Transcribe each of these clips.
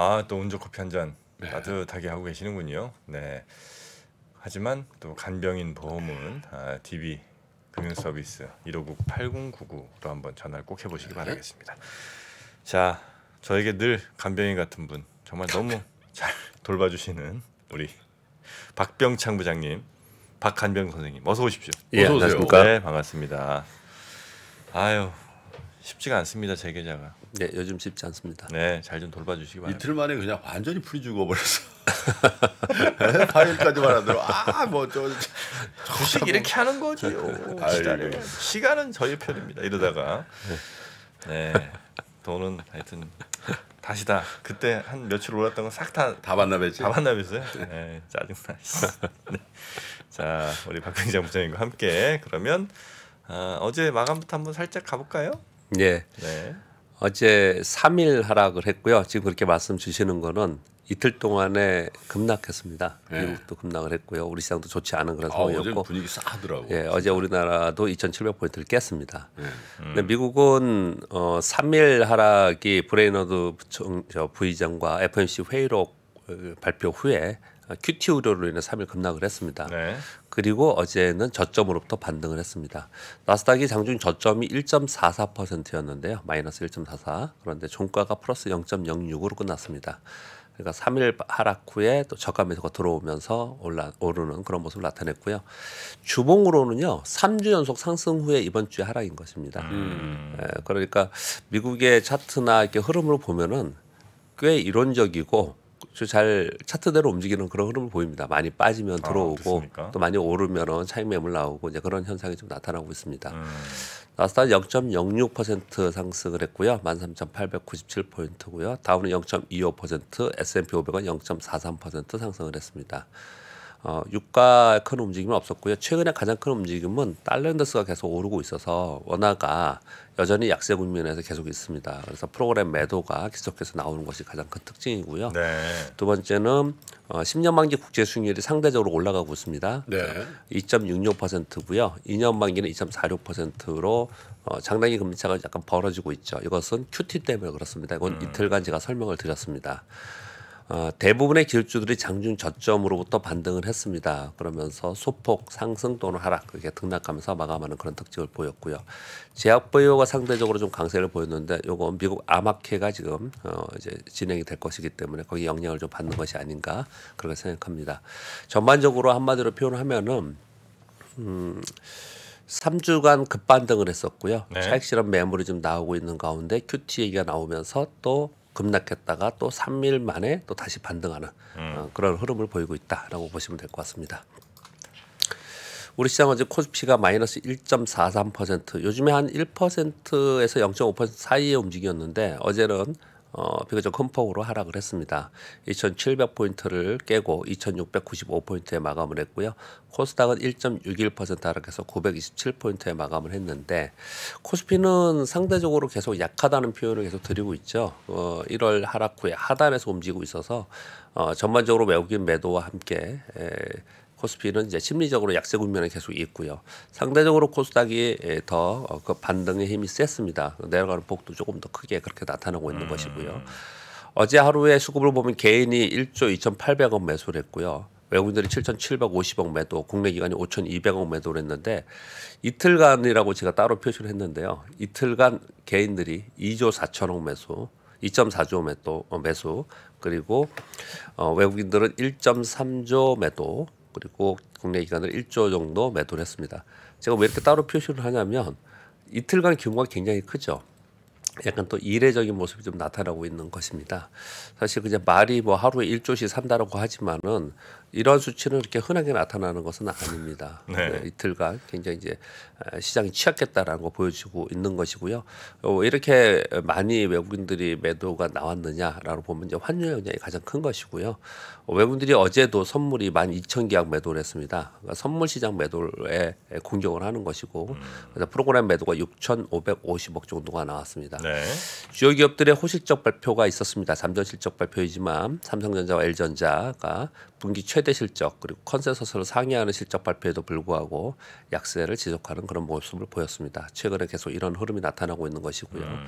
아, 또 운전 커피 한잔 따뜻하게 하고 계시는군요. 네. 하지만 또 간병인 보험은 아, DB 금융서비스 1 5 9 8 0 9 9로 한번 전화를 꼭 해보시기 네. 바라겠습니다. 자, 저에게 늘 간병인 같은 분 정말 너무 잘 돌봐주시는 우리 박병창 부장님, 박한병 선생님 어서 오십시오. 예, 어서 오세요. 네, 반갑습니다. 아유, 쉽지가 않습니다 제 계좌가. 네, 요즘 쉽지 않습니다. 네, 잘 좀 돌봐주시기 바랍니다. 이틀 만에 그냥 완전히 풀이 죽어버렸어. 화일까지만 하더라도 아뭐저 주식 이렇게 하는 거지요. 기다려. 시간은 저희 편입니다. 이러다가 네. 네 돈은 하여튼 다시다. 그때 한 며칠 올랐던 거싹다다 만나뵀지. 다 만나뵀어요. 네, 짜증나. 네. 자, 우리 박근장 부장님과 함께 그러면 어, 어제 마감부터 한번 살짝 가볼까요? 예. 네. 어제 3일 하락을 했고요. 지금 그렇게 말씀 주시는 거는 이틀 동안에 급락했습니다. 예. 미국도 급락을 했고요. 우리 시장도 좋지 않은 그런 아, 상황이었고. 아, 분위기 싸하더라고. 예, 어제 우리나라도 2,700포인트를 깼습니다. 예. 음. 미국은 어 3일 하락이 브레이너드 부총, 저 부의장과 FOMC 회의록 어, 발표 후에 QT 어, 우려로 인해 3일 급락을 했습니다. 네. 그리고 어제는 저점으로부터 반등을 했습니다. 나스닥이 장중 저점이 1.44%였는데요. 마이너스 1.44. 그런데 종가가 플러스 0.06으로 끝났습니다. 그러니까 3일 하락 후에 또 저가 매수가 들어오면서 올라 오르는 그런 모습을 나타냈고요. 주봉으로는요, 3주 연속 상승 후에 이번 주에 하락인 것입니다. 음. 예, 그러니까 미국의 차트나 이렇게 흐름을 보면은 꽤 이론적이고 잘 차트대로 움직이는 그런 흐름을 보입니다. 많이 빠지면 아, 들어오고 아, 또 많이 오르면 차익 매물 나오고 이제 그런 현상이 좀 나타나고 있습니다. 음. 나스닥 0.06% 상승을 했고요. 13,897포인트고요. 다우는 0.25%, S&P 500은 0.43% 상승을 했습니다. 어, 유가 큰 움직임은 없었고요. 최근에 가장 큰 움직임은 달러인더스가 계속 오르고 있어서 원화가 여전히 약세 국면에서 계속 있습니다. 그래서 프로그램 매도가 계속해서 나오는 것이 가장 큰 특징이고요. 네. 두 번째는 어, 10년 만기 국제 수익률이 상대적으로 올라가고 있습니다. 네. 2.66%고요. 2년 만기는 2.46%로 어, 장단기 금리 차가 약간 벌어지고 있죠. 이것은 QT 때문에 그렇습니다. 이건 음. 이틀간 제가 설명을 드렸습니다. 어, 대부분의 기술주들이 장중 저점으로부터 반등을 했습니다. 그러면서 소폭 상승 또는 하락 이렇게 등락하면서 마감하는 그런 특징을 보였고요. 제약바이오가 상대적으로 좀 강세를 보였는데 요건 미국 아마케가 지금 어, 이제 진행이 될 것이기 때문에 거기 영향을 좀 받는 것이 아닌가 그렇게 생각합니다. 전반적으로 한마디로 표현하면은 음. 3주간 급반등을 했었고요. 네. 차익 실험 매물이 좀 나오고 있는 가운데 큐티 얘기가 나오면서 또 급락했다가 또 3일 만에 또 다시 반등하는 음. 어, 그런 흐름을 보이고 있다라고 보시면 될 것 같습니다. 우리 시장 은이제 코스피가 마이너스 1.43% 요즘에 한 1%에서 0.5% 사이의 움직이었는데 어제는 어, 비교적 큰 폭으로 하락을 했습니다. 2,700포인트를 깨고 2,695포인트에 마감을 했고요. 코스닥은 1.61% 하락해서 927포인트에 마감을 했는데 코스피는 상대적으로 계속 약하다는 표현을 계속 드리고 있죠. 어, 1월 하락 후에 하단에서 움직이고 있어서 어, 전반적으로 외국인 매도와 함께 에, 코스피는 이제 심리적으로 약세 국면에 계속 있고요. 상대적으로 코스닥이 예, 더그 어, 반등의 힘이 셌습니다. 내려가는 폭도 조금 더 크게 그렇게 나타나고 있는 음. 것이고요. 어제 하루에 수급을 보면 개인이 1조 2,800억 매수를 했고요. 외국인들이 7,750억 매도, 국내 기관이 5,200억 매도를 했는데 이틀간이라고 제가 따로 표시를 했는데요. 이틀간 개인들이 2조 4천억 매수, 2.4조 매도, 어, 매수, 그리고 어, 외국인들은 1.3조 매도, 그리고 국내 기관들 1조 정도 매도를 했습니다. 제가 왜 이렇게 따로 표시를 하냐면 이틀간 규모가 굉장히 크죠. 약간 또 이례적인 모습이 좀 나타나고 있는 것입니다. 사실 그냥 말이 뭐 하루에 일조씩 산다라고 하지만은 이러한 수치는 이렇게 흔하게 나타나는 것은 아닙니다. 네. 네, 이틀간 굉장히 이제 아, 시장이 취약했다라는 거 보여지고 있는 것이고요. 어, 이렇게 많이 외국인들이 매도가 나왔느냐라고 보면 이제 환율 영향이 가장 큰 것이고요. 외국인들이 어제도 선물이 만 이천 개약 매도를 했습니다. 그러니까 선물 시장 매도에 공격을 하는 것이고 음. 그래서 프로그램 매도가 육천오백오십억 정도가 나왔습니다. 네. 주요 기업들의 호실적 발표가 있었습니다. 삼전 실적 발표이지만 삼성전자와 엘전자가 분기 최 최대 실적 그리고 컨센서스를 상회하는 실적 발표에도 불구하고 약세를 지속하는 그런 모습을 보였습니다. 최근에 계속 이런 흐름이 나타나고 있는 것이고요. 음.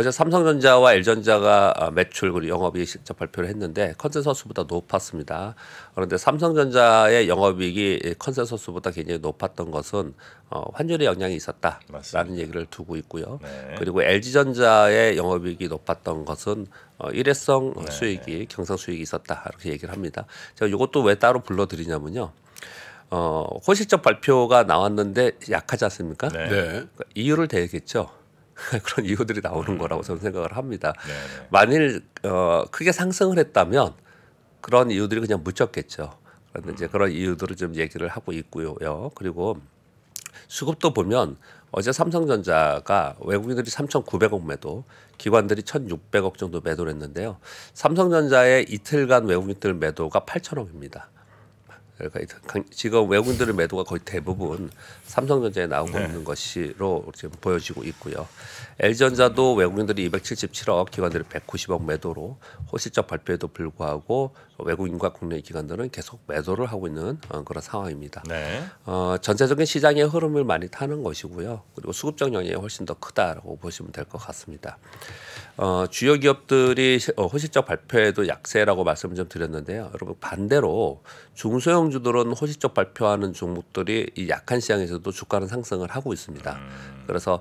어제 삼성전자와 엘전자가 어, 매출 그리고 영업이익 실적 발표를 했는데 컨센서스보다 높았습니다. 그런데 삼성전자의 영업이익이 컨센서스보다 굉장히 높았던 것은 어, 환율의 영향이 있었다라는 맞습니다. 얘기를 두고 있고요. 네. 그리고 LG전자의 영업이익이 높았던 것은 어, 일회성 네. 수익이 경상 수익이 있었다 이렇게 얘기를 합니다. 제가 이것도 왜 따로 불러드리냐면요. 어, 호실적 발표가 나왔는데 약하지 않습니까? 네. 네. 그러니까 이유를 대겠죠. 그런 이유들이 나오는 음. 거라고 저는 생각을 합니다. 네네. 네. 만일 어, 크게 상승을 했다면 그런 이유들이 그냥 묻혔겠죠. 그런데 음. 이제 그런 이유들을 좀 얘기를 하고 있고요. 그리고 수급도 보면 어제 삼성전자가 외국인들이 3,900억 매도, 기관들이 1,600억 정도 매도를 했는데요. 삼성전자의 이틀간 외국인들 매도가 8,000억입니다. 그러니까 지금 외국인들의 매도가 거의 대부분 삼성전자에 나오고 네. 있는 것이로 지금 보여지고 있고요. LG전자도 외국인들이 277억, 기관들이 190억 매도로 호실적 발표에도 불구하고 외국인과 국내 기관들은 계속 매도를 하고 있는 어, 그런 상황입니다. 네. 어, 전체적인 시장의 흐름을 많이 타는 것이고요. 그리고 수급적 영향이 훨씬 더 크다라고 보시면 될 것 같습니다. 어, 주요 기업들이 호실적 어, 발표에도 약세라고 말씀을 좀 드렸는데요. 여러분 반대로 중소형주들은 호실적 발표하는 종목들이 이 약한 시장에서도 주가는 상승을 하고 있습니다. 음. 그래서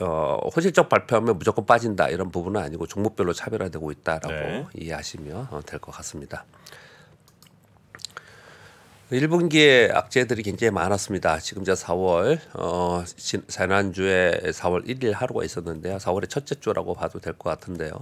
어, 호실적 발표하면 무조건 빠진다 이런 부분은 아니고 종목별로 차별화되고 있다라고 네. 이해하시면 어, 될것 같습니다. 1분기에 악재들이 굉장히 많았습니다. 지금 이제 4월 어, 지난주에 4월 1일 하루가 있었는데요. 4월의 첫째 주라고 봐도 될 것 같은데요.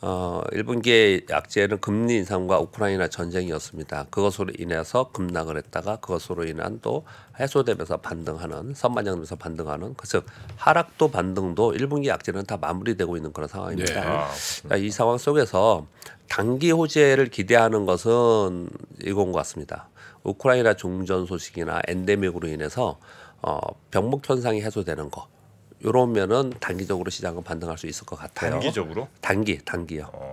어, 일분기의 약재는 금리 인상과 우크라이나 전쟁이었습니다. 그것으로 인해서 급락을 했다가 그것으로 인한 또 해소되면서 반등하는 선반영되면서 반등하는 그 즉 하락도 반등도 일분기 약재는 다 마무리되고 있는 그런 상황입니다. 네. 아, 자, 이 상황 속에서 단기 호재를 기대하는 것은 이건 것 같습니다. 우크라이나 종전 소식이나 엔데믹으로 인해서 어, 병목 현상이 해소되는 것 요런면은 단기적으로 시장은 반등할 수 있을 것 같아요. 단기적으로? 단기, 단기요. 어...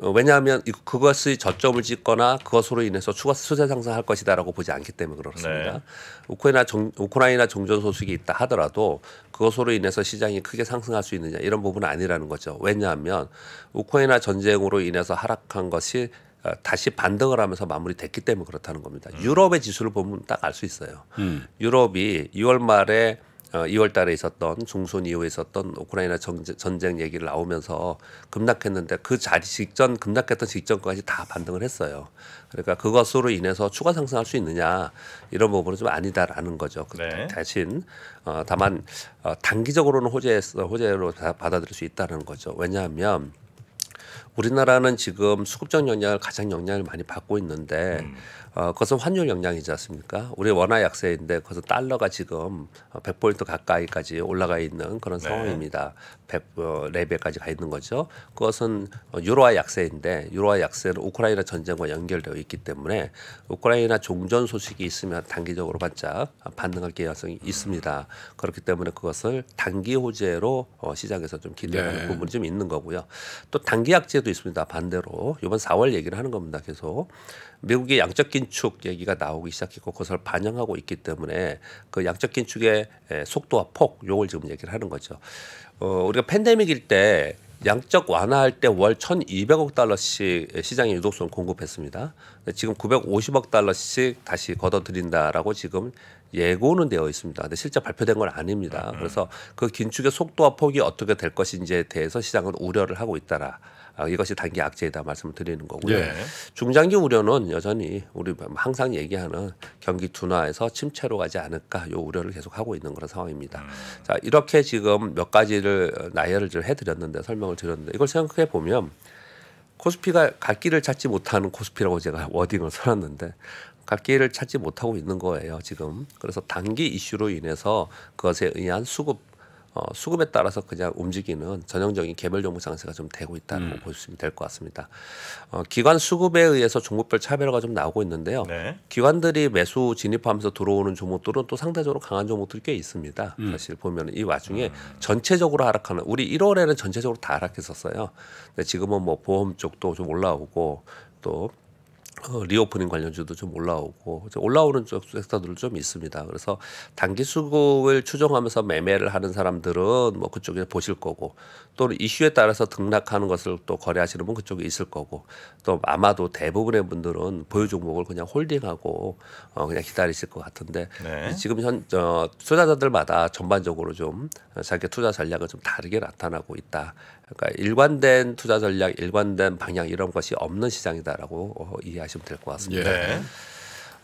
어, 왜냐하면 그것의 저점을 찍거나 그것으로 인해서 추가 수세 상승할 것이다라고 보지 않기 때문에 그렇습니다. 네. 우크라이나 정, 우크라이나 종전 소식이 있다 하더라도 그것으로 인해서 시장이 크게 상승할 수 있느냐 이런 부분은 아니라는 거죠. 왜냐하면 우크라이나 전쟁으로 인해서 하락한 것이 어, 다시 반등을 하면서 마무리됐기 때문에 그렇다는 겁니다. 음. 유럽의 지수를 보면 딱 알 수 있어요. 음. 유럽이 2월 말에 어, 2월 달에 있었던 중순 이후에 있었던 우크라이나 전쟁, 전쟁 얘기를 나오면서 급락했는데 그 자리 직전 급락했던 직전까지 다 반등을 했어요. 그러니까 그것으로 인해서 추가 상승할 수 있느냐 이런 부분은 좀 아니다라는 거죠. 그 네. 대신 어, 다만 어, 단기적으로는 호재에서 호재로 다 받아들일 수 있다는 거죠. 왜냐하면 우리나라는 지금 수급적 영향을 가장 영향을 많이 받고 있는데 음. 어, 그것은 환율 영향이지 않습니까? 우리 원화 약세인데 그것은 달러가 지금 100포인트 가까이까지 올라가 있는 그런 네. 상황입니다. 100 레벨까지 어, 가 있는 거죠. 그것은 유로화 약세인데 유로화 약세는 우크라이나 전쟁과 연결되어 있기 때문에 우크라이나 종전 소식이 있으면 단기적으로 반짝 반등할 가능성이 있습니다. 그렇기 때문에 그것을 단기 호재로 어, 시장에서 좀 기대하는 네. 부분이 좀 있는 거고요. 또 단기 약제도 있습니다. 반대로 이번 4월 얘기를 하는 겁니다. 계속 미국의 양적 긴축 얘기가 나오기 시작했고 그것을 반영하고 있기 때문에 그 양적 긴축의 속도와 폭 요걸 지금 얘기를 하는 거죠. 어, 우리가 팬데믹일 때 양적 완화할 때월 천이백억 달러씩 시장에 유동성 공급했습니다. 지금 구백오억 달러씩 다시 걷어들인다라고 지금 예고는 되어 있습니다. 근데 실제 발표된 건 아닙니다. 음. 그래서 그 긴축의 속도와 폭이 어떻게 될 것인지에 대해서 시장은 우려를 하고 있다라. 아, 이것이 단기 악재이다 말씀을 드리는 거고요. 예. 중장기 우려는 여전히 우리 항상 얘기하는 경기 둔화에서 침체로 가지 않을까 요 우려를 계속 하고 있는 그런 상황입니다. 음. 자 이렇게 지금 몇 가지를 나열을 좀 해드렸는데 설명을 드렸는데 이걸 생각해 보면 코스피가 갈 길을 찾지 못하는 코스피라고 제가 워딩을 써놨는데 갈 길을 찾지 못하고 있는 거예요 지금 그래서 단기 이슈로 인해서 그것에 의한 수급 어, 수급에 따라서 그냥 움직이는 전형적인 개별 종목 장세가 좀 되고 있다고 음. 보시면 될 것 같습니다. 어, 기관 수급에 의해서 종목별 차별화가 좀 나오고 있는데요. 네. 기관들이 매수 진입하면서 들어오는 종목들은 또 상대적으로 강한 종목들이 꽤 있습니다. 음. 사실 보면 이 와중에 음. 전체적으로 하락하는 우리 1월에는 전체적으로 다 하락했었어요. 근데 지금은 뭐 보험 쪽도 좀 올라오고 또 어, 리오프닝 관련주도 좀 올라오고 올라오는 쪽 섹터들도 좀 있습니다. 그래서 단기 수급을 추정하면서 매매를 하는 사람들은 뭐 그쪽에 보실 거고 또는 이슈에 따라서 등락하는 것을 또 거래하시는 분 그쪽에 있을 거고 또 아마도 대부분의 분들은 보유 종목을 그냥 홀딩하고 어 그냥 기다리실 것 같은데 네. 지금 현 어, 투자자들마다 전반적으로 좀 자기 투자 전략을 좀 다르게 나타나고 있다 그러니까 일관된 투자 전략, 일관된 방향 이런 것이 없는 시장이다라고 어, 이해하시면 될 것 같습니다. 예.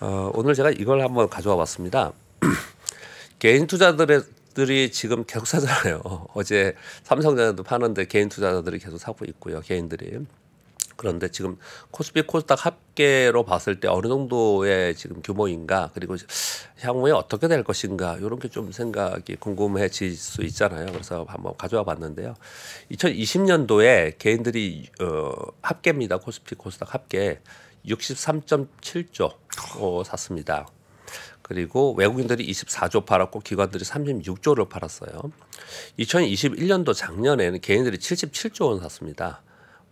어, 오늘 제가 이걸 한번 가져와 봤습니다. 개인 투자들이 지금 계속 사잖아요. 어제 삼성전자도 파는데 개인 투자자들이 계속 사고 있고요. 개인들이. 그런데 지금 코스피 코스닥 합계로 봤을 때 어느 정도의 지금 규모인가 그리고 향후에 어떻게 될 것인가 이런 게 좀 생각이 궁금해질 수 있잖아요. 그래서 한번 가져와 봤는데요. 2020년도에 개인들이 어, 합계입니다. 코스피 코스닥 합계 63.7조 어, 샀습니다. 그리고 외국인들이 24조 팔았고 기관들이 36조를 팔았어요. 2021년도 작년에는 개인들이 77조 원 샀습니다.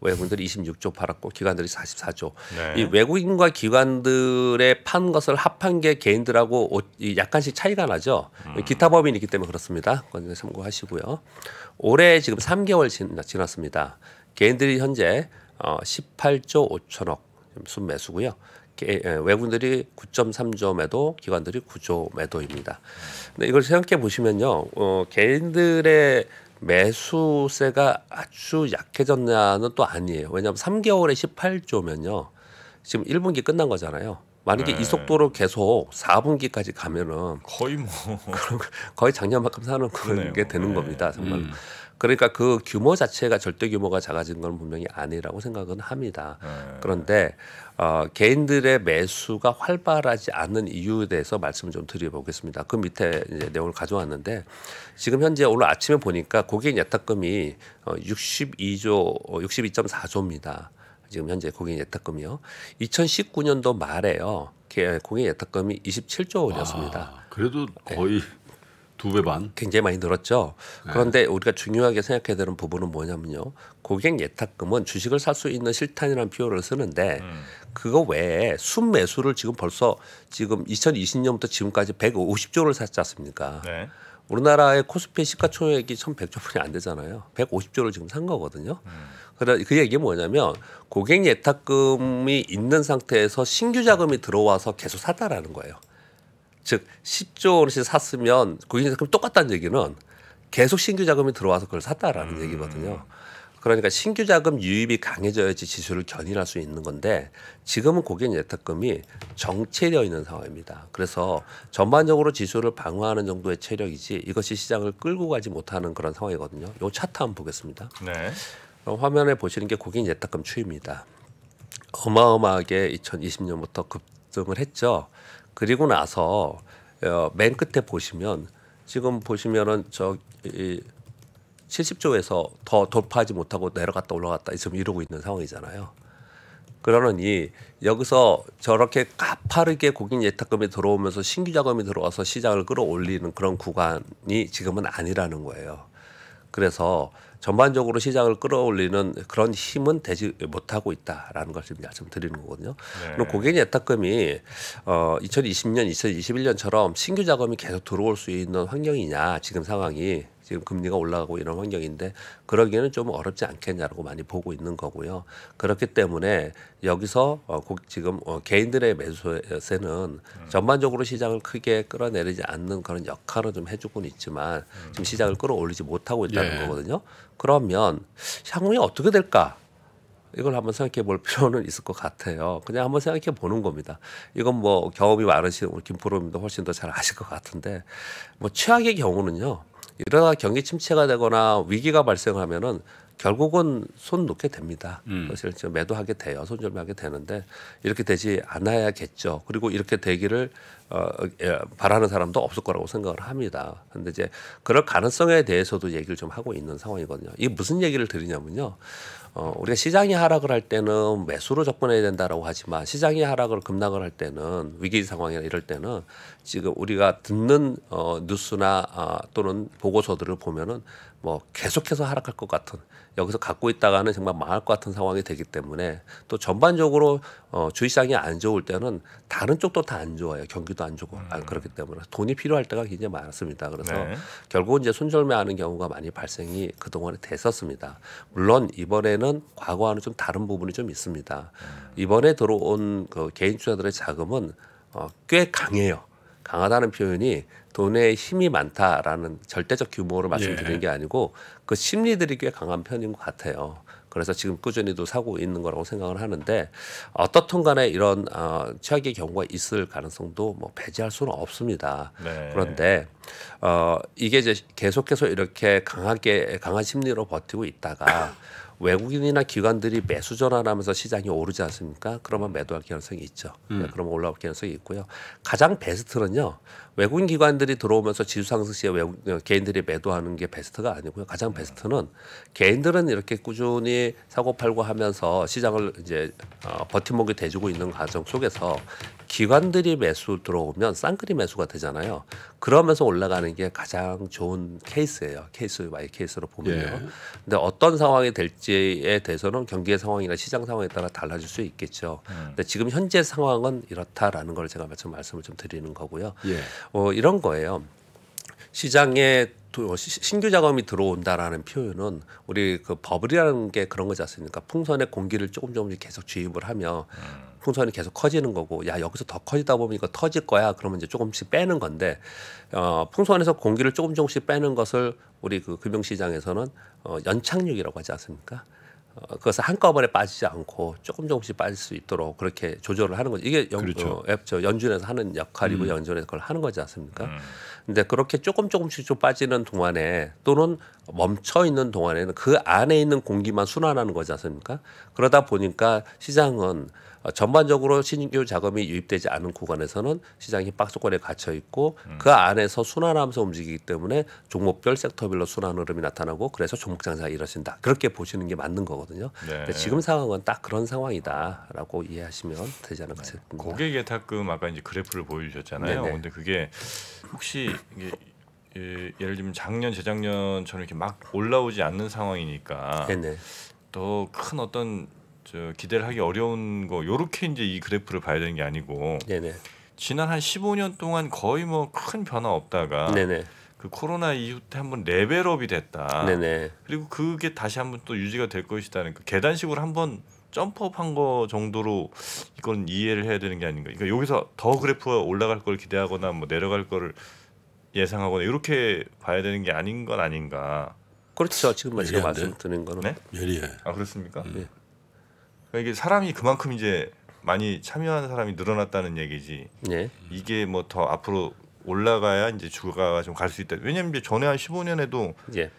외국인들이 26조 팔았고 기관들이 44조. 네. 이 외국인과 기관들의 판 것을 합한 게 개인들하고 오, 약간씩 차이가 나죠. 음. 기타 법인이 있기 때문에 그렇습니다. 그건 참고하시고요. 올해 지금 3개월 지났습니다. 개인들이 현재 어, 18조 5천억 순매수고요. 외국인들이 9.3조 매도, 기관들이 9조 매도입니다. 근데 이걸 생각해 보시면요, 어, 개인들의 매수세가 아주 약해졌냐는 또 아니에요. 왜냐하면 3개월에 18조면요. 지금 1분기 끝난 거잖아요. 만약에 네. 이 속도로 계속 4분기까지 가면은 거의 뭐 그럼 거의 작년만큼 사는 그런 게 되는 네. 겁니다. 정말. 음. 그러니까 그 규모 자체가 절대 규모가 작아진 건 분명히 아니라고 생각은 합니다. 네. 그런데 어, 개인들의 매수가 활발하지 않은 이유에 대해서 말씀을 좀 드려보겠습니다. 그 밑에 이제 내용을 가져왔는데 지금 현재 오늘 아침에 보니까 고객 예탁금이 어, 62조, 어, 62.4조입니다. 지금 현재 고객 예탁금이요. 2019년도 말에요. 고객 예탁금이 27조 원이었습니다. 와, 아, 그래도 거의 네. 두배 반. 굉장히 많이 늘었죠. 네. 그런데 네. 우리가 중요하게 생각해야 되는 부분은 뭐냐면요. 고객 예탁금은 주식을 살 수 있는 실탄이라는 표현을 쓰는데 음. 그거 외에 순매수를 지금 벌써 지금 2020년부터 지금까지 150조를 샀지 않습니까? 네. 우리나라의 코스피 시가총액이 1,100조 분이안 되잖아요. 150조를 지금 산 거거든요. 음. 그래 그 얘기 뭐냐면 고객 예탁금이 있는 상태에서 신규 자금이 들어와서 계속 사다라는 거예요. 즉 10조 원씩 샀으면 국민연금 똑같다는 얘기는 계속 신규 자금이 들어와서 그걸 샀다라는 음. 얘기거든요. 그러니까 신규 자금 유입이 강해져야지 지수를 견인할 수 있는 건데 지금은 고객 예탁금이 정체되어 있는 상황입니다. 그래서 전반적으로 지수를 방어하는 정도의 체력이지 이것이 시장을 끌고 가지 못하는 그런 상황이거든요. 요 차트 한번 보겠습니다. 네. 화면에 보시는 게 고객 예탁금 추입니다. 어마어마하게 2020년부터 급등을 했죠. 그리고 나서 어, 맨 끝에 보시면 지금 보시면은 저 이, 70조에서 더 돌파하지 못하고 내려갔다 올라갔다 지금 이러고 있는 상황이잖아요. 그러느니 여기서 저렇게 가파르게 고객 예탁금이 들어오면서 신규 자금이 들어와서 시장을 끌어올리는 그런 구간이 지금은 아니라는 거예요. 그래서 전반적으로 시장을 끌어올리는 그런 힘은 되지 못하고 있다라는 것 지금 말씀드리는 거거든요. 네. 그럼 고객 의 예탁금이 어 2020년, 2021년처럼 신규 자금이 계속 들어올 수 있는 환경이냐 지금 상황이 지금 금리가 올라가고 이런 환경인데 그러기에는 좀 어렵지 않겠냐라고 많이 보고 있는 거고요. 그렇기 때문에 여기서 어, 지금 어, 개인들의 매수세는 음. 전반적으로 시장을 크게 끌어내리지 않는 그런 역할을 좀 해주고는 있지만 음. 지금 시장을 끌어올리지 못하고 있다는 예. 거거든요. 그러면 향후에 어떻게 될까? 이걸 한번 생각해 볼 필요는 있을 것 같아요. 그냥 한번 생각해 보는 겁니다. 이건 뭐 경험이 많으신 우리 김프로님도 훨씬 더 잘 아실 것 같은데 뭐 최악의 경우는요. 이러다 경기 침체가 되거나 위기가 발생하면은 결국은 손 놓게 됩니다. 음. 사실 좀 매도하게 돼요. 손절매하게 되는데 이렇게 되지 않아야겠죠. 그리고 이렇게 되기를 어, 예, 바라는 사람도 없을 거라고 생각을 합니다. 그런데 이제 그럴 가능성에 대해서도 얘기를 좀 하고 있는 상황이거든요. 이게 무슨 얘기를 드리냐면요. 어, 우리가 시장이 하락을 할 때는 매수로 접근해야 된다라고 하지만 시장이 하락을 급락을 할 때는 위기 상황이나 이럴 때는 지금 우리가 듣는 어, 뉴스나 어, 또는 보고서들을 보면은 뭐 계속해서 하락할 것 같은 여기서 갖고 있다가는 정말 망할 것 같은 상황이 되기 때문에 또 전반적으로 어, 주의장이안 좋을 때는 다른 쪽도 다 안 좋아요 경기도 안 좋고 아, 음. 그렇기 때문에 돈이 필요할 때가 굉장히 많았습니다 그래서 네. 결국은 이제 손절매하는 경우가 많이 발생이 그동안에 됐었습니다 물론 이번에는 과거와는 좀 다른 부분이 좀 있습니다 음. 이번에 들어온 그 개인 투자들의 자금은 어, 꽤 강해요 강하다는 표현이 돈에 힘이 많다라는 절대적 규모로 말씀드리는 예. 게 아니고 그 심리들이 꽤 강한 편인 것 같아요. 그래서 지금 꾸준히도 사고 있는 거라고 생각을 하는데 어떻든 간에 이런 어, 최악의 경우가 있을 가능성도 뭐 배제할 수는 없습니다. 네. 그런데 어, 이게 이제 계속해서 이렇게 강하게 강한 심리로 버티고 있다가 외국인이나 기관들이 매수 전환하면서 시장이 오르지 않습니까? 그러면 매도할 가능성이 있죠. 음. 네, 그러면 올라올 가능성이 있고요. 가장 베스트는요. 외국인 기관들이 들어오면서 지수 상승 시에 외국 어, 개인들이 매도하는 게 베스트가 아니고요. 가장 베스트는 개인들은 이렇게 꾸준히 사고 팔고 하면서 시장을 이제 어, 버팀목이 돼주고 있는 과정 속에서 기관들이 매수 들어오면 쌍끌이 매수가 되잖아요. 그러면서 올라가는 게 가장 좋은 케이스예요. 케이스 바이 케이스로 보면요. 예. 근데 어떤 상황이 될지에 대해서는 경기의 상황이나 시장 상황에 따라 달라질 수 있겠죠. 음. 근데 지금 현재 상황은 이렇다라는 걸 제가 마침 말씀을 좀 드리는 거고요. 예. 어, 이런 거예요. 시장에 신규 자금이 들어온다라는 표현은 우리 그 버블이라는 게 그런 거지 않습니까? 풍선의 공기를 조금 조금씩 계속 주입을 하며 풍선이 계속 커지는 거고 야 여기서 더 커지다 보면 이거 터질 거야 그러면 이제 조금씩 빼는 건데 어, 풍선에서 공기를 조금 조금씩 빼는 것을 우리 그 금융시장에서는 어, 연착륙이라고 하지 않습니까? 어, 그것을 한꺼번에 빠지지 않고 조금 조금씩 빠질 수 있도록 그렇게 조절을 하는 거죠. 이게 연, 그렇죠. 어, 저 연준에서 하는 역할이고 음. 연준에서 그걸 하는 거지 않습니까? 음. 근데 그렇게 조금 조금씩 좀 빠지는 동안에 또는 멈춰 있는 동안에는 그 안에 있는 공기만 순환하는 거지 않습니까? 그러다 보니까 시장은 어, 전반적으로 신규 자금이 유입되지 않은 구간에서는 시장이 박스권에 갇혀 있고 음. 그 안에서 순환하면서 움직이기 때문에 종목별 섹터별로 순환 흐름이 나타나고 그래서 종목 장사가 이뤄진다 그렇게 보시는 게 맞는 거거든요. 네. 근데 지금 상황은 딱 그런 상황이다라고 이해하시면 되지 않을까 네. 싶습니다. 고객 예탁금 아까 이제 그래프를 보여주셨잖아요. 네네. 근데 그게 혹시 이게 예, 예를 들면 작년 재작년처럼 이렇게 막 올라오지 않는 상황이니까 더 큰 어떤 저 기대를 하기 어려운 거 요렇게 이제 이 그래프를 봐야 되는 게 아니고 네네. 지난 한 15년 동안 거의 뭐 큰 변화 없다가 네네. 그 코로나 이후 때 한번 레벨업이 됐다. 네네. 그리고 그게 다시 한번 또 유지가 될 것이다는 그 계단식으로 한번 점프업한 거 정도로 이건 이해를 해야 되는 게 아닌가. 그러니까 여기서 더 그래프가 올라갈 걸 기대하거나 뭐 내려갈 거를 예상하거나 이렇게 봐야 되는 게 아닌 건 아닌가. 그렇죠. 지금 제가 말씀드리 거는 네? 예리해. 아 그렇습니까? 음. 예. 그러니까 이게 사람이 그만큼 이제 많이 참여하는 사람이 늘어났다는 얘기지. 예. 이게 뭐 더 앞으로 올라가야 이제 주가가 좀 갈 수 있다. 왜냐면 하 이제 전에 한 15년에도 예.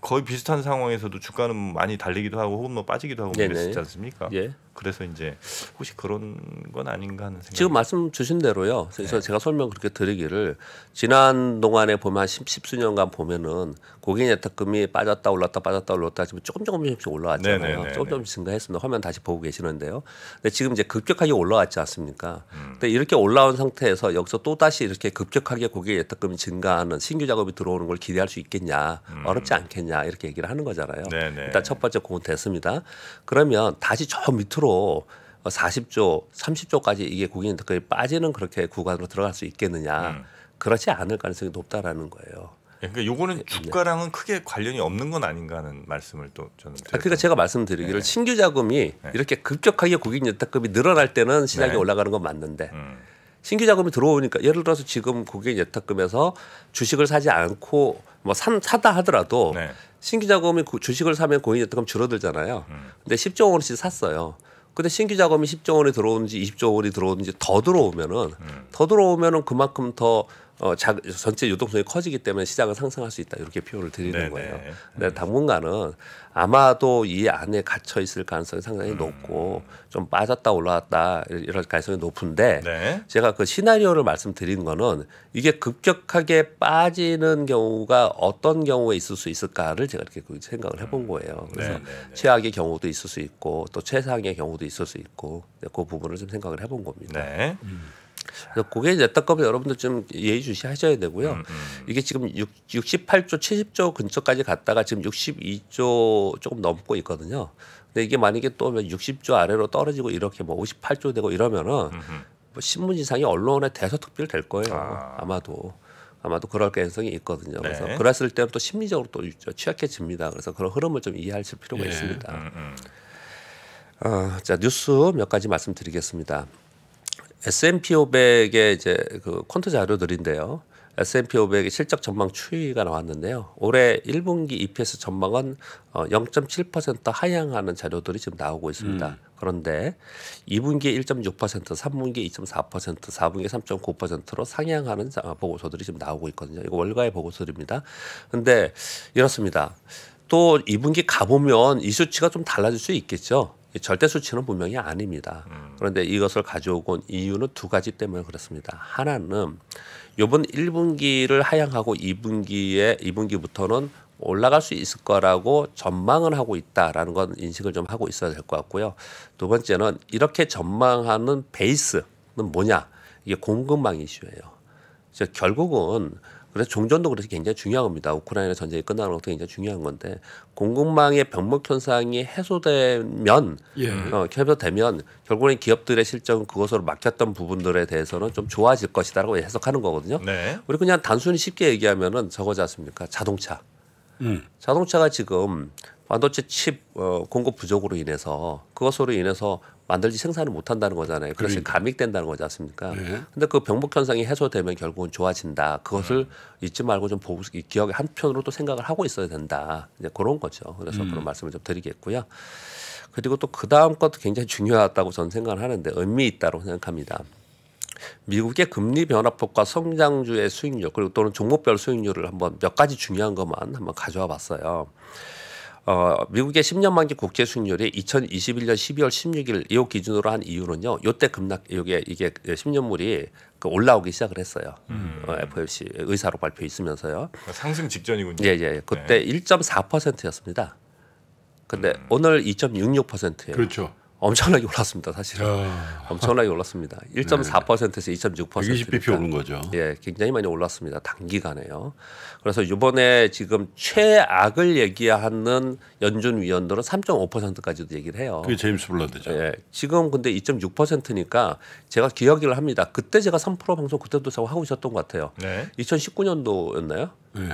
거의 비슷한 상황에서도 주가는 많이 달리기도 하고 혹은 뭐 빠지기도 하고 뭐 네네. 그랬지 않습니까? 예. 그래서 이제 혹시 그런 건 아닌가 하는 생각. 지금 말씀 주신 대로요. 그래서 네. 제가 설명 그렇게 드리기를 지난 동안에 보면 한 십수년간 보면은 고객 예탁금이 빠졌다 올랐다 빠졌다 올랐다 지금 조금 조금씩 올라왔잖아요. 네네 네, 네, 조금 조금씩 네. 증가했습니다. 화면 다시 보고 계시는데요. 근데 지금 이제 급격하게 올라왔지 않습니까? 음. 근데 이렇게 올라온 상태에서 여기서 또 다시 이렇게 급격하게 고객 예탁금이 증가하는 신규 작업이 들어오는 걸 기대할 수 있겠냐? 음. 어렵지 않겠냐? 이렇게 얘기를 하는 거잖아요. 네네. 일단 첫 번째 공은 됐습니다. 그러면 다시 저 밑으로 으로 40조, 30조까지 이게 국민 특허에 그 빠지는 그렇게 구간으로 들어갈 수 있겠느냐. 음. 그렇지 않을 가능성이 높다라는 거예요. 예, 그러니까 요거는 네. 주가랑은 크게 관련이 없는 건 아닌가 하는 말씀을 또 저는 드렸던. 아, 그러니까 제가 말씀드리기를 네. 신규 자금이 네. 이렇게 급격하게 국민 예탁금이 늘어날 때는 시장이 네. 올라가는 건 맞는데 음. 신규 자금이 들어오니까 예를 들어서 지금 고객 예탁금에서 주식을 사지 않고 뭐 산, 사다 하더라도 네. 신규 자금이 주식을 사면 고객 예탁금 줄어들잖아요. 음. 근데 10조 원씩 샀어요. 근데 신규 자금이 10조 원이 들어오는지 20조 원이 들어오는지 더 들어오면은 음. 더 들어오면은 그만큼 더 어, 자, 전체 유동성이 커지기 때문에 시장을 상승할 수 있다 이렇게 표현을 드리는 네네. 거예요. 음. 근데 당분간은 아마도 이 안에 갇혀 있을 가능성이 상당히 음. 높고 좀 빠졌다 올라왔다 이럴 가능성이 높은데 네. 제가 그 시나리오를 말씀드린 거는 이게 급격하게 빠지는 경우가 어떤 경우에 있을 수 있을까를 제가 이렇게 그 생각을 해본 음. 거예요. 그래서 네네. 네, 네. 최악의 경우도 있을 수 있고 또 최상의 경우도 있을 수 있고 네, 그 부분을 좀 생각을 해본 겁니다. 네. 음. 그래서 그게 이제 따값에 여러분들 좀 예의주시 하셔야 되고요. 음, 음. 이게 지금 6, 68조, 70조 근처까지 갔다가 지금 62조 조금 넘고 있거든요. 근데 이게 만약에 또 60조 뭐 아래로 떨어지고 이렇게 뭐 58조 되고 이러면은 음, 뭐 신문지상이 언론에 대서특필 될 거예요. 아. 마도 아마도 그럴 가능성이 있거든요. 네. 그래서 그랬을 때는 또 심리적으로 또 취약해집니다. 그래서 그런 흐름을 좀 이해하실 필요가 예. 있습니다. 어, 자 뉴스 몇 가지 말씀드리겠습니다. S&P 500의 이제 그 콘트 자료들인데요. S&P 500의 실적 전망 추이가 나왔는데요. 올해 1분기 EPS 전망은 0.7% 어, 하향하는 자료들이 지금 나오고 있습니다. 음. 그런데 2분기에 1.6%, 3분기에 2.4%, 4분기에 3.9%로 상향하는 보고서들이 지금 나오고 있거든요. 이거 월가의 보고서들입니다. 근데 이렇습니다. 또 2분기 가보면 이 수치가 좀 달라질 수 있겠죠. 절대 수치는 분명히 아닙니다. 음. 그런데 이것을 가져오고 온 이유는 두 가지 때문에 그렇습니다. 하나는 요번 1분기를 하향하고 2분기에 2분기부터는 올라갈 수 있을 거라고 전망을 하고 있다라는 건 인식을 좀 하고 있어야 될 것 같고요. 두 번째는 이렇게 전망하는 베이스는 뭐냐? 이게 공급망 이슈예요. 즉 결국은 그래서 종전도 그래서 굉장히 중요한 겁니다. 우크라이나 전쟁이 끝나는 것도 굉장히 중요한 건데 공급망의 병목 현상이 해소되면 예. 어, 해소되면 결국엔 기업들의 실적은 그것으로 막혔던 부분들에 대해서는 좀 좋아질 것이다라고 해석하는 거거든요. 네. 우리 그냥 단순히 쉽게 얘기하면은 저거지 않습니까? 자동차. 음. 자동차가 지금 반도체 칩 어, 공급 부족으로 인해서 그것으로 인해서 만들지 생산을 못 한다는 거잖아요. 그래서 그러니까. 감익된다는 거지 않습니까? 네. 근데 그 병목 현상이 해소되면 결국은 좋아진다. 그것을 네. 잊지 말고 좀 보고 이 기억의 한편으로 또 생각을 하고 있어야 된다. 이제 그런 거죠. 그래서 음. 그런 말씀을 좀 드리겠고요. 그리고 또 그 다음 것도 굉장히 중요하다고 저는 생각을 하는데 의미 있다고 생각합니다. 미국의 금리 변화폭과 성장주의 수익률 그리고 또는 종목별 수익률을 한번 몇 가지 중요한 것만 한번 가져와 봤어요. 어, 미국의 10년 만기 국채 수익률이 2021년 12월 16일 이 기준으로 한 이유는요. 요때 급락 이게 이게 10년물이 그 올라오기 시작을 했어요. 음. 어, FOMC 의사로 발표 있으면서요. 그러니까 상승 직전이군요. 예, 예. 그때 네. 1.4%였습니다. 근데 음. 오늘 2.66%예요. 그렇죠. 엄청나게 올랐습니다. 사실은 야. 아. 엄청나게 올랐습니다. 1.4%에서 2.6% 120bp 오른 거죠. 예, 굉장히 많이 올랐습니다. 단기간에요. 그래서 이번에 지금 최악을 얘기하는 연준 위원들은 3.5%까지도 얘기를 해요. 그게 제임스 블런드죠. 예, 지금 근데 2.6%니까 제가 기억을 합니다. 그때 제가 3% 방송 그때도 제가 하고 있었던 것 같아요. 네. 2019년도였나요? 네.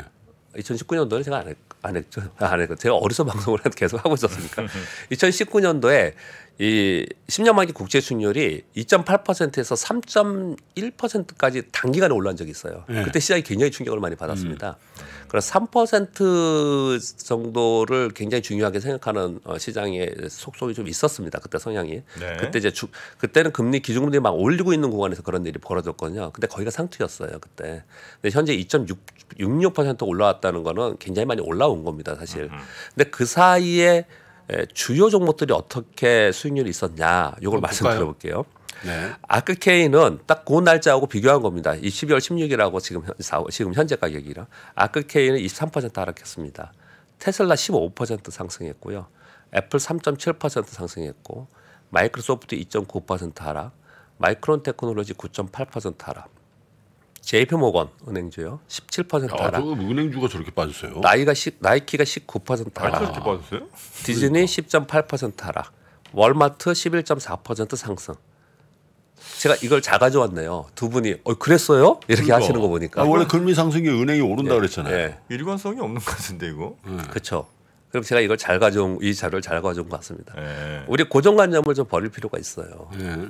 2019년도는 제가 안, 했, 안 했죠. 아, 안했죠 제가 어디서 방송을 계속 하고 있었으니까 2019년도에 이 10년 만기 국채 수익률이 2.8%에서 3.1%까지 단기간에 올라온 적이 있어요. 네. 그때 시장이 굉장히 충격을 많이 받았습니다. 음. 그래서 3% 정도를 굉장히 중요하게 생각하는 어, 시장의 속속이 좀 있었습니다. 그때 성향이. 네. 그때 이제 주, 그때는 금리 기준금리 막 올리고 있는 구간에서 그런 일이 벌어졌거든요. 근데 거기가 상투였어요, 그때. 근데 현재 2.66% 올라왔다는 거는 굉장히 많이 올라온 겁니다, 사실. 근데 그 사이에 예, 주요 종목들이 어떻게 수익률이 있었냐 이걸 말씀드려볼게요. 네. 아크케이는 딱 그 날짜하고 비교한 겁니다. 이 12월 16일하고 지금 현, 지금 현재 가격이라 아크케이는 23% 하락했습니다. 테슬라 15% 상승했고요. 애플 3.7% 상승했고 마이크로소프트 2.9% 하락, 마이크론 테크놀로지 9.8% 하락. JP모건 은행주요. 17% 하락. 아, 은행주가 저렇게 빠졌어요? 나이가 시, 나이키가 19% 하락. 아, 저렇게 빠졌어요? 디즈니 그러니까. 10.8% 하락. 월마트 11.4% 상승. 제가 이걸 작아져왔네요두 분이 어 그랬어요? 이렇게 그러니까. 하시는 거 보니까. 아, 원래 금리 상승이 은행이 오른다 예, 그랬잖아요. 예. 일관성이 없는 것 같은데 이거. 음. 그렇죠. 그럼 제가 이걸 잘 가져온 이 자료를 잘 가져온 것 같습니다. 예. 우리 고정관념을 좀 버릴 필요가 있어요. 예.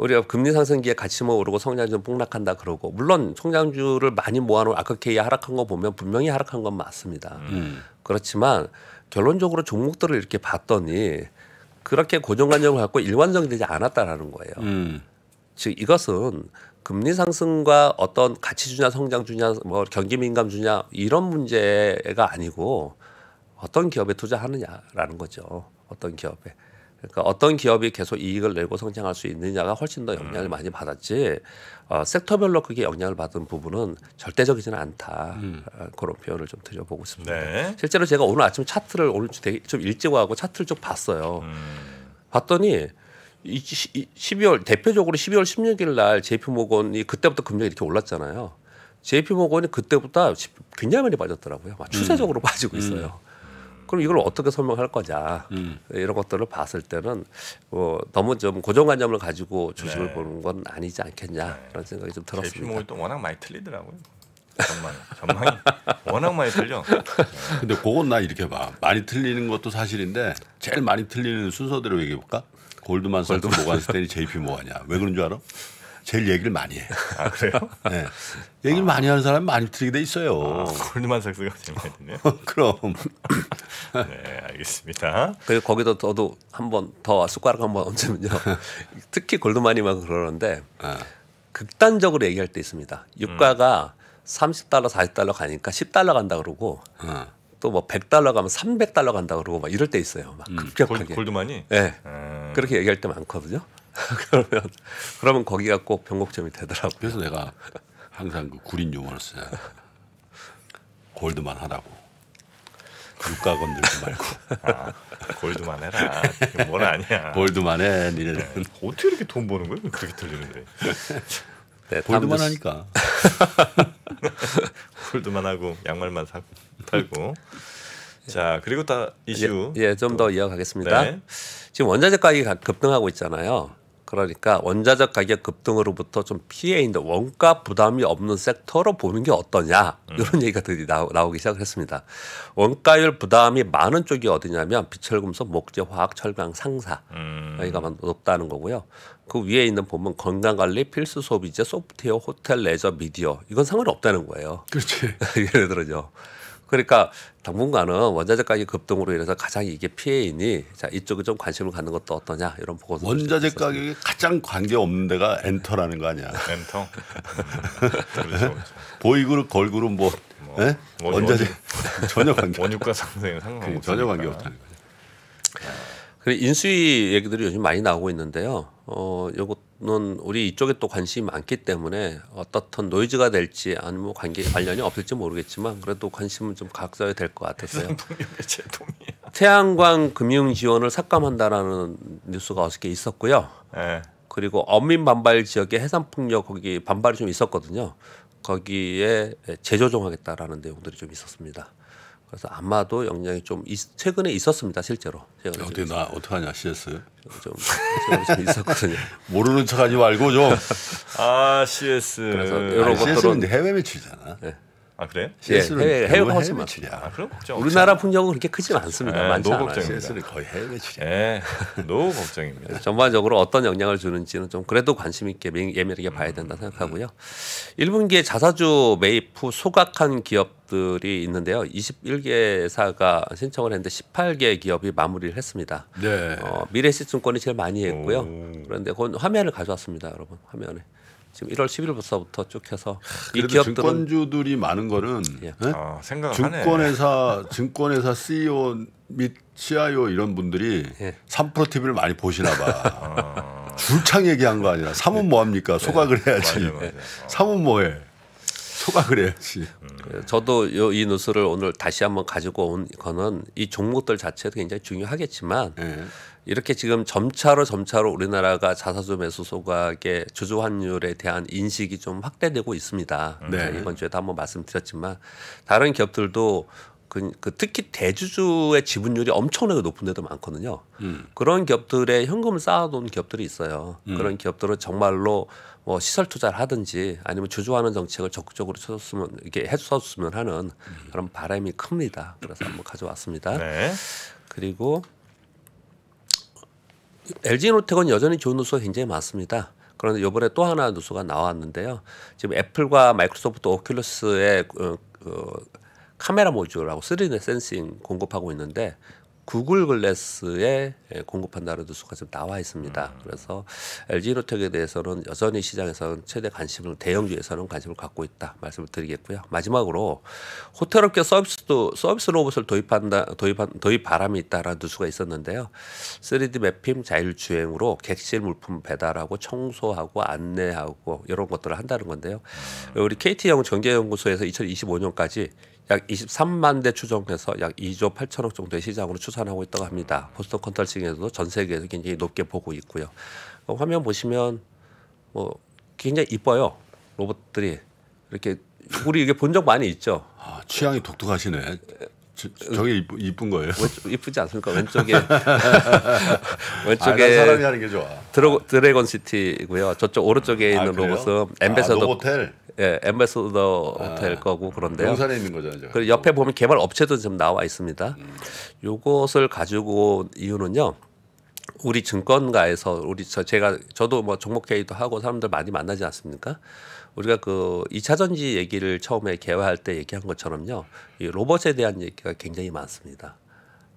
우리가 금리 상승기에 같이 뭐 오르고 성장주 는 폭락한다 그러고 물론 성장주를 많이 모아놓은 아크케이 하락한 거 보면 분명히 하락한 건 맞습니다. 음. 음. 그렇지만 결론적으로 종목들을 이렇게 봤더니 그렇게 고정관념을 갖고 일관성이 되지 않았다라는 거예요. 음. 즉 이것은 금리 상승과 어떤 가치 주냐 성장 주냐 뭐 경기 민감 주냐 이런 문제가 아니고 어떤 기업에 투자하느냐라는 거죠. 어떤 기업에. 그러니까 어떤 기업이 계속 이익을 내고 성장할 수 있느냐가 훨씬 더 영향을 음. 많이 받았지 어, 섹터별로 그게 영향을 받은 부분은 절대적이지는 않다 음. 어, 그런 표현을 좀 드려보고 있습니다. 네. 실제로 제가 오늘 아침 차트를 오늘 되게 좀 일찍 와고 차트를 좀 봤어요. 음. 봤더니 이, 이 12월 대표적으로 12월 16일 날 JP 모건이 그때부터 금액이 이렇게 올랐잖아요. JP 모건이 그때부터 굉장히 많이 빠졌더라고요. 추세적으로 음. 빠지고 있어요. 음. 그럼 이걸 어떻게 설명할 거냐 음. 이런 것들을 봤을 때는 뭐 너무 좀 고정관념을 가지고 주식을 네. 보는 건 아니지 않겠냐 그런 생각이 좀 들었습니다. JP 모또 워낙 많이 틀리더라고요. 전망 이 워낙 많이 틀려. 근데 그건 나 이렇게 봐. 많이 틀리는 것도 사실인데 제일 많이 틀리는 순서대로 얘기해 볼까? 골드만삭스 모간스탠리 JP 모가냐? 왜 그런 줄 알아? 제일 얘기를 많이 해요. 아, 그래요? 네. 얘기를 아. 많이 하는 사람이 많이 틀리게 돼 있어요. 아, 골드만삭스가 재밌거요 그럼. 네, 알겠습니다. 그리고 거기도 저도 한번 더 숟가락 한번 얹으면요. 특히 골드만이만 그러는데 아. 극단적으로 얘기할 때 있습니다. 유가가 음. 30달러, 40달러 가니까 10달러 간다 그러고 음. 아. 또뭐 100달러 가면 300달러 간다 그러고 막 이럴 때 있어요. 막 음. 급격하게. 음, 골드, 골드만이? 네. 음. 그렇게 얘기할 때 많거든요. 그러면 그러면 거기가 꼭 변곡점이 되더라고요. 그래서 내가 항상 그 구린 용어를 써요. 골드만 하라고. 물가 건들지 말고. 아, 골드만 해라. 뭔 아니야. 골드만 해. 니네 네. 어떻게 이렇게 돈 버는 거야? 그렇게 들리는데. 네, 골드만 하니까. 골드만 하고 양말만 사, 팔고자 그리고 다 예, 이슈. 예, 예 좀 더 이어가겠습니다. 네. 지금 원자재 가격이 급등하고 있잖아요. 그러니까 원자재 가격 급등으로부터 좀 피해 있는 원가 부담이 없는 섹터로 보는 게 어떠냐 음. 이런 얘기가 들이 나오기 시작했습니다. 원가율 부담이 많은 쪽이 어디냐면 비철금속, 목재, 화학, 철강, 상사 음. 여기가 높다는 거고요. 그 위에 있는 보면 건강관리, 필수 소비재, 소프트웨어, 호텔, 레저, 미디어 이건 상관 없다는 거예요. 그렇지. 예를 들어죠. 그러니까 당분간은 원자재 가격 급등으로 인해서 가장 이게 피해이니 자 이쪽에 좀 관심을 갖는 것도 어떠냐 이런 보고서 원자재 가격이 가장 관계 없는 데가 엔터라는 거 아니야? 엔터 보이그룹 걸그룹 뭐, 뭐 네? 원자재 뭐, 전혀 관계 원유가 상승 상관 전혀 관계 없다는 거. 그래 인수위 얘기들이 요즘 많이 나오고 있는데요. 어 요거는 우리 이쪽에 또 관심이 많기 때문에 어떻든 노이즈가 될지 아니면 뭐 관계 관련이 없을지 모르겠지만 그래도 관심은 좀 가져야 될 것 같았어요. 태양광 금융 지원을 삭감한다라는 뉴스가 어저께 있었고요. 네. 그리고 엄민 반발 지역의 해상 풍력 거기 반발이 좀 있었거든요. 거기에 재조정하겠다라는 내용들이 좀 있었습니다. 그래서 아마도 영향이 좀 있, 최근에 있었습니다 실제로. 어떻게 나 어떡하냐 CS? 좀, 좀 있었거든요. 모르는 척하지 말고 좀. 아 CS. 그래서 여러 것들은 해외 매출이잖아. 네. 아 그래? CS를 예, 해외, 해외 매출이야. 아, 그럼 걱정. 우리나라 품종은 그렇게 크진 않습니다. 에, 예, 많지 노 않아요. CS를 거의 해외 매출이야. 에, 예, 노 걱정입니다. 전반적으로 어떤 영향을 주는지는 좀 그래도 관심 있게 예민하게 봐야 된다 음. 생각하고요. 음. 1분기에 자사주 매입 후 소각한 기업들이 있는데요. 21개사가 신청을 했는데 18개 기업이 마무리를 했습니다. 네. 어, 미래시증권이 제일 많이 했고요. 오. 그런데 그 화면을 가져왔습니다, 여러분. 화면에. 지금 1월 10일부터부터 쭉 해서 이 기업들은 증권주들이 많은 거는 예. 네? 아, 증권회사 증권회사 CEO 및 CIO 이런 분들이 예. 3프로 TV를 많이 보시나 봐. 아. 줄창 얘기한 거 아니라 삼은 뭐 합니까? 소각을 네. 네. 해야지. 맞아, 맞아. 아. 삼은 뭐해? 소각을 해야지. 음. 저도 요, 이 뉴스를 오늘 다시 한번 가지고 온 거는 이 종목들 자체도 굉장히 중요하겠지만 예. 이렇게 지금 점차로 점차로 우리나라가 자사주 매수 소각의 주주 환율에 대한 인식이 좀 확대되고 있습니다. 네. 이번 주에도 한번 말씀드렸지만 다른 기업들도 그, 그 특히 대주주의 지분율이 엄청나게 높은 데도 많거든요. 음. 그런 기업들의 현금을 쌓아놓은 기업들이 있어요. 음. 그런 기업들은 정말로 뭐 시설 투자를 하든지 아니면 주주하는 정책을 적극적으로 쳐줬으면 이게 해줬으면 하는 음. 그런 바람이 큽니다. 그래서 한번 가져왔습니다. 네. 그리고 LG 노텍은 여전히 좋은 뉴스가 굉장히 많습니다. 그런데 이번에 또 하나 뉴스가 나왔는데요. 지금 애플과 마이크로소프트 오큘러스의 어, 어, 카메라 모듈하고 3D 센싱 공급하고 있는데 구글 글래스에 예, 공급한 나라도 수가 좀 나와 있습니다. 음. 그래서 LG 노텍에 대해서는 여전히 시장에서는 최대 관심을 대형주에서는 관심을 갖고 있다 말씀을 드리겠고요. 마지막으로 호텔업계 서비스도 서비스 로봇을 도입한다 도입한 도입 바람이 있다라는 뉴스가 있었는데요. 3D 맵핑 자율주행으로 객실 물품 배달하고 청소하고 안내하고 이런 것들을 한다는 건데요. 음. 우리 KT형 경제연구소에서 2025년까지 약 23만 대 추정해서 약 2조 8천억 정도의 시장으로 추산하고 있다고 합니다. 보스턴 컨설팅에서도 전 세계에서 굉장히 높게 보고 있고요. 어, 화면 보시면 뭐 굉장히 이뻐요. 로봇들이 이렇게 우리 이게 본 적 많이 있죠. 아, 취향이 독특하시네. 저, 게 이쁜 거예요? 이쁘지 않습니까? 왼쪽에 왼쪽에 아, 사람이 하는 게 좋아. 드래곤 시티고요. 저쪽 오른쪽에 아, 있는 그래요? 로봇은 엠베서더 아, 로텔 예, 엠베서더 아, 될 거고 그런데요. 용산에 있는 거잖아요. 그 옆에 보면 개발 업체도 좀 나와 있습니다. 음. 요것을 가지고 온 이유는요. 우리 증권가에서 우리 저 제가 저도 뭐 종목 회의도 하고 사람들 많이 만나지 않습니까? 우리가 그이차 전지 얘기를 처음에 개화할 때 얘기한 것처럼요. 이 로봇에 대한 얘기가 굉장히 많습니다.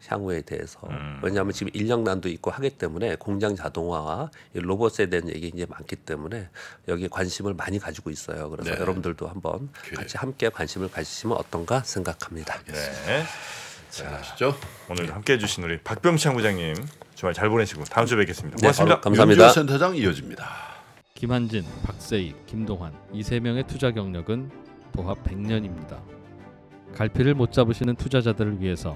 향후에 대해서 음. 왜냐하면 지금 인력난도 있고 하기 때문에 공장 자동화와 로봇에 대한 얘기 이제 많기 때문에 여기에 관심을 많이 가지고 있어요. 그래서 네. 여러분들도 한번 그 같이 함께 관심을 가지시면 어떤가 생각합니다. 네. 자, 아시죠? 오늘 함께 해주신 우리 박병창 부장님 주말 잘 보내시고 다음 주에 뵙겠습니다. 네, 고맙습니다. 네, 감사합니다. 센터장 이어집니다. 김한진, 박세희, 김동환 이 세 명의 투자 경력은 도합 100년입니다. 갈피를 못 잡으시는 투자자들을 위해서